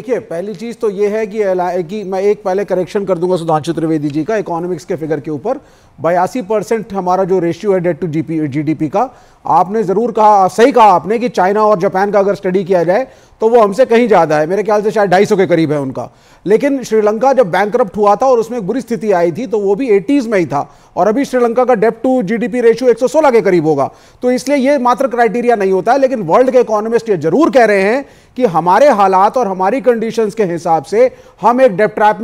देखिए पहली चीज़ तो ये है कि कि मैं एक पहले करेक्शन कर दूंगा सुधांशु त्रिवेदी जी का इकोनॉमिक्स के फिगर के ऊपर बयासी परसेंट हमारा जो रेशियो है डेट टू जीपी जीडीपी का आपने ज़रूर कहा सही कहा आपने कि चाइना और जापान का अगर स्टडी किया जाए तो वो हमसे कहीं ज़्यादा है मेरे ख्याल से शायद ढाई सौ के करीब है उनका लेकिन श्रीलंका जब बैंक हुआ था और उसमें बुरी स्थिति आई थी तो वो भी एटीज़ में ही था और अभी श्रीलंका का डेप्ट टू जीडीपी रेशियो एक के करीब होगा तो इसलिए ये मात्र क्राइटेरिया नहीं होता है लेकिन वर्ल्ड के इकोनॉमिस्ट ये जरूर कह रहे हैं कि हमारे हालात और हमारी कंडीशन के हिसाब से हम एक डेप्ट ट्रैप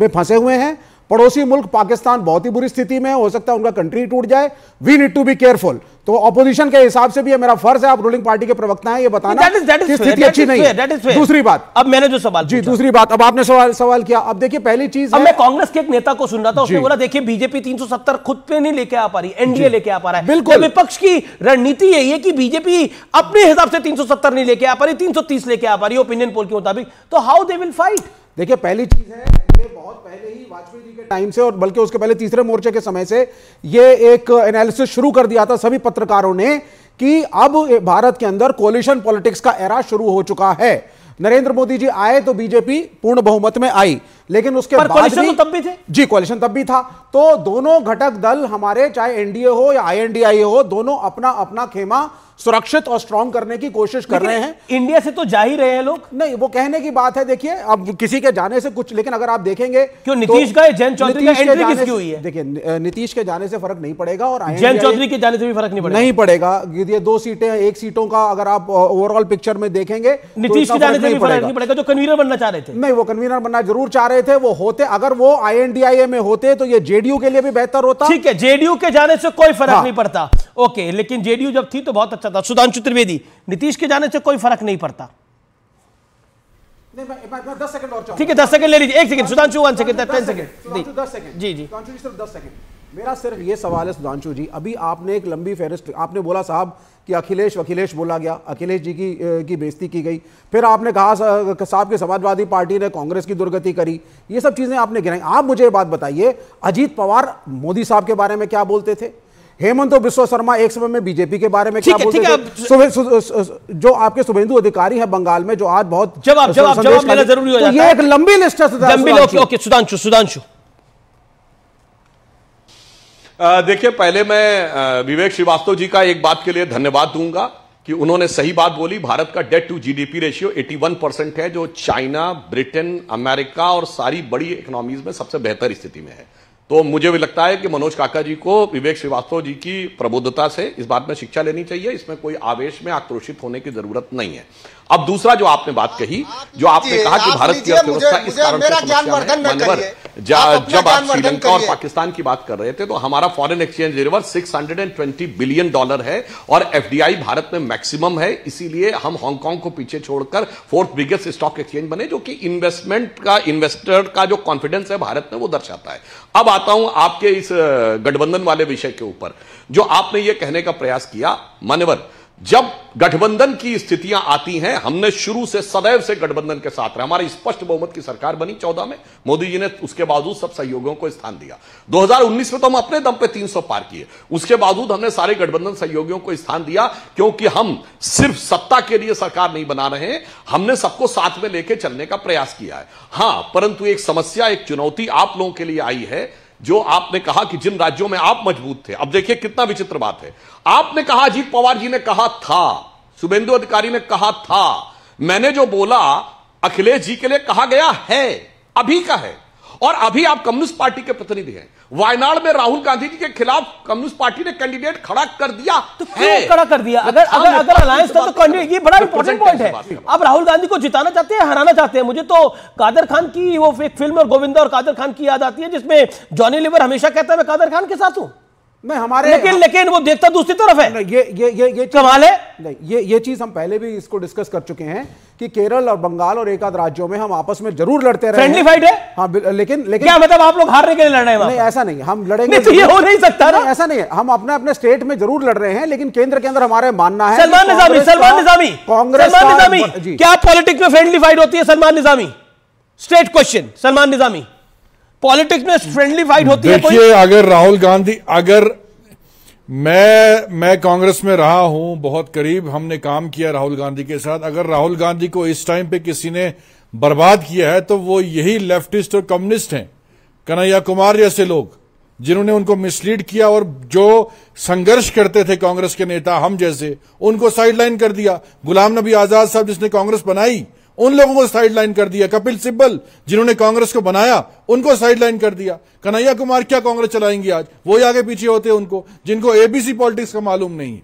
में फंसे हुए हैं पड़ोसी मुल्क पाकिस्तान बहुत ही बुरी स्थिति में हो सकता है उनका कंट्री टूट जाए we need to be careful तो ऑपोजिशन के हिसाब से भी ये मेरा फर्ज है आप रूलिंग पार्टी के प्रवक्ता है ये बताना that is, that is कि स्थिति अच्छी नहीं है दूसरी बात अब मैंने जो सवाल जी दूसरी बात अब आपने सवाल सवाल किया अब देखिए पहली चीज अब मैं कांग्रेस के एक नेता को सुन रहा था उसने बोला देखिए बीजेपी 370 खुद पे नहीं लेके आ पा रही एनडीए लेके आ पा रहा है बिल्कुल तो विपक्ष की रणनीति यही है कि बीजेपी अपने हिसाब से तीन नहीं लेके आ पा रही तीन लेके आ पा रही ओपिनियन पोल के मुताबिक तो हाउ दे विल फाइट देखिए पहली चीज़ है ये बहुत पहले ही वाजपेयी जी के टाइम से और बल्कि उसके पहले तीसरे मोर्चे के समय से ये एक एनालिसिस शुरू कर दिया था सभी पत्रकारों ने कि अब भारत के अंदर कोलिशन पॉलिटिक्स का एरा शुरू हो चुका है नरेंद्र मोदी जी आए तो बीजेपी पूर्ण बहुमत में आई लेकिन उसके बाद तो तब भी थे जी कोलिशन तब भी था तो दोनों घटक दल हमारे चाहे एनडीए हो या आईएनडीआई हो दोनों अपना अपना खेमा सुरक्षित और स्ट्रांग करने की कोशिश कर रहे हैं इंडिया से तो जा ही रहे हैं लोग नहीं वो कहने की बात है देखिए अब किसी के जाने से कुछ लेकिन अगर आप देखेंगे क्यों तो नीतीश तो, का जैन चौधरी का एंट्री किसकी हुई है देखिए नीतीश के जाने से फर्क नहीं पड़ेगा और जैन चौधरी के जाने से भी फर्क नहीं पड़ेगा नहीं पड़ेगा ये दो सीटें हैं एक सीटों का अगर आप ओवरऑल पिक्चर में देखेंगे तो नीतीश के जाने से भी फर्क नहीं पड़ेगा जो कन्वीनर बनना चाह रहे थे नहीं वो कन्वीनर बनना जरूर चाह रहे थे वो होते अगर वो आई में होते तो ये जेडीयू के लिए भी बेहतर होता ठीक है जेडीयू के जाने से कोई फर्क हाँ। नहीं पड़ता ओके लेकिन जेडीयू जब थी तो बहुत अच्छा था सुधांशु त्रिवेदी नीतीश के जाने से कोई फर्क नहीं पड़ता ठीक है दस सेकंड ले लीजिए एक second Sudhanshu one second ten second दस सेकंड जी जी सिर्फ दस सेकंड मेरा सिर्फ ये सवाल है सुधांशु जी अभी आपने एक लंबी फहरिस्त आपने बोला साहब कि अखिलेश अखिलेश बोला गया अखिलेश जी की की बेइज्जती की गई फिर आपने कहा साहब की समाजवादी पार्टी ने कांग्रेस की दुर्गति करी ये सब चीज़ें आपने गिराई आप मुझे ये बात बताइए अजीत पवार मोदी साहब के बारे में क्या बोलते थे हेमंत विश्व शर्मा एक समय में बीजेपी के बारे में क्या बोलते थे जो आपके शुभेंदु अधिकारी है बंगाल में जो आज बहुत जवाब जवाब जवाब लेना जरूरी हो तो जाता ये एक लंबी लिस्ट है लंबी ओके ओके सुधांशु सुधांशु देखिए पहले मैं विवेक श्रीवास्तव जी का एक बात के लिए धन्यवाद दूंगा कि उन्होंने सही बात बोली भारत का debt to GDP ratio 81 percent है जो चाइना ब्रिटेन अमेरिका और सारी बड़ी इकोनॉमीज में सबसे बेहतर स्थिति में है तो मुझे भी लगता है कि मनोज काका जी को विवेक श्रीवास्तव जी की प्रबुद्धता से इस बात में शिक्षा लेनी चाहिए इसमें कोई आवेश में आक्रोशित होने की जरूरत नहीं है अब दूसरा जो आपने बात कही जो आपने कहा कि भारत की अर्थव्यवस्था इस कारण से समस्या आप जब आप श्रीलंका और पाकिस्तान की बात कर रहे थे तो हमारा foreign exchange reserve 620 billion dollar है और एफडीआई भारत में मैक्सिमम है इसीलिए हम हांगकांग को पीछे छोड़कर फोर्थ बिगेस्ट स्टॉक एक्सचेंज बने जो कि इन्वेस्टमेंट का इन्वेस्टर का जो कॉन्फिडेंस है भारत में वो दर्शाता है अब आता हूं आपके इस गठबंधन वाले विषय के ऊपर जो आपने ये कहने का प्रयास किया मनवर जब गठबंधन की स्थितियां आती हैं हमने शुरू से सदैव से गठबंधन के साथ रहा हमारी स्पष्ट बहुमत की सरकार बनी चौदह में मोदी जी ने उसके बावजूद सब सहयोगियों को स्थान दिया 2019 में तो हम अपने दम पे 300 पार किए उसके बावजूद हमने सारे गठबंधन सहयोगियों को स्थान दिया क्योंकि हम सिर्फ सत्ता के लिए सरकार नहीं बना रहे हैं हमने सबको साथ में लेके चलने का प्रयास किया है हां परंतु एक समस्या एक चुनौती आप लोगों के लिए आई है जो आपने कहा कि जिन राज्यों में आप मजबूत थे अब देखिए कितना विचित्र बात है आपने कहा अजीत पवार जी ने कहा था शुभेंदु अधिकारी ने कहा था मैंने जो बोला अखिलेश जी के लिए कहा गया है अभी का है और अभी आप कम्युनिस्ट पार्टी के प्रतिनिधि हैं वायनाड में राहुल गांधी जी के खिलाफ कम्युनिस्ट पार्टी ने कैंडिडेट खड़ा कर दिया तो क्यों खड़ा कर दिया अगर तो अगर अगर अलायंस था तो ये बड़ा इंपॉर्टेंट पॉइंट है आप राहुल गांधी को जिताना चाहते हैं हराना चाहते हैं मुझे तो कादर खान की वो फिल्म और गोविंदा और कादर खान की याद आती है जिसमें जॉनी लिवर हमेशा कहता है मैं कादर खान के साथ हूं नहीं हमारे लेकिन लेकिन वो देखता दूसरी तरफ है ये ये ये ये कमाल है नहीं ये ये चीज हम पहले भी इसको डिस्कस कर चुके हैं कि केरल और बंगाल और एक आध राज्यों में हम आपस में जरूर लड़ते रहे फ्रेंडली फाइट है हाँ लेकिन लेकिन क्या मतलब आप लोग हारने के लिए लड़ रहे हैं नहीं ऐसा नहीं हम लड़ेंगे तो ये हो नहीं सकता ना ऐसा नहीं है हम अपने अपने स्टेट में जरूर लड़ रहे हैं लेकिन केंद्र के अंदर हमारे मानना है सलमान निजामी सलमान निजामी कांग्रेस क्या पॉलिटिक्स में फ्रेंडली फाइट होती है Salman Nizami straight question Salman Nizami politics में फ्रेंडली फाइट होती है देखिए अगर राहुल गांधी अगर मैं मैं कांग्रेस में रहा हूं बहुत करीब हमने काम किया राहुल गांधी के साथ अगर राहुल गांधी को इस टाइम पे किसी ने बर्बाद किया है तो वो यही लेफ्टिस्ट और कम्युनिस्ट हैं कन्हैया कुमार जैसे लोग जिन्होंने उनको मिसलीड किया और जो संघर्ष करते थे कांग्रेस के नेता हम जैसे उनको साइडलाइन कर दिया गुलाम नबी आजाद साहब जिसने कांग्रेस बनाई उन लोगों को साइडलाइन कर दिया कपिल सिब्बल जिन्होंने कांग्रेस को बनाया उनको साइडलाइन कर दिया कन्हैया कुमार क्या कांग्रेस चलाएंगी आज वो ही आगे पीछे होते हैं उनको जिनको एबीसी पॉलिटिक्स का मालूम नहीं है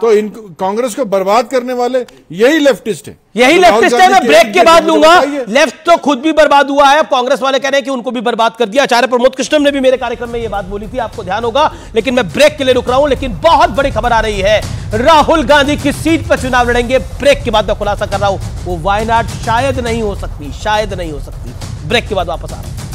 तो इन कांग्रेस को बर्बाद करने वाले यही लेफ्टिस्ट है यही तो लेफ्टिस्ट है मैं ब्रेक के बाद लूंगा लेफ्ट तो खुद भी बर्बाद हुआ है कांग्रेस वाले कह रहे हैं कि उनको भी बर्बाद कर दिया आचार्य प्रमोद कृष्णम ने भी मेरे कार्यक्रम में यह बात बोली थी आपको ध्यान होगा लेकिन मैं ब्रेक के लिए रुक रहा हूं लेकिन बहुत बड़ी खबर आ रही है राहुल गांधी किस सीट पर चुनाव लड़ेंगे ब्रेक के बाद मैं खुलासा कर रहा हूं वो वायनाड शायद नहीं हो सकती शायद नहीं हो सकती ब्रेक के बाद वापस आ रहा हूं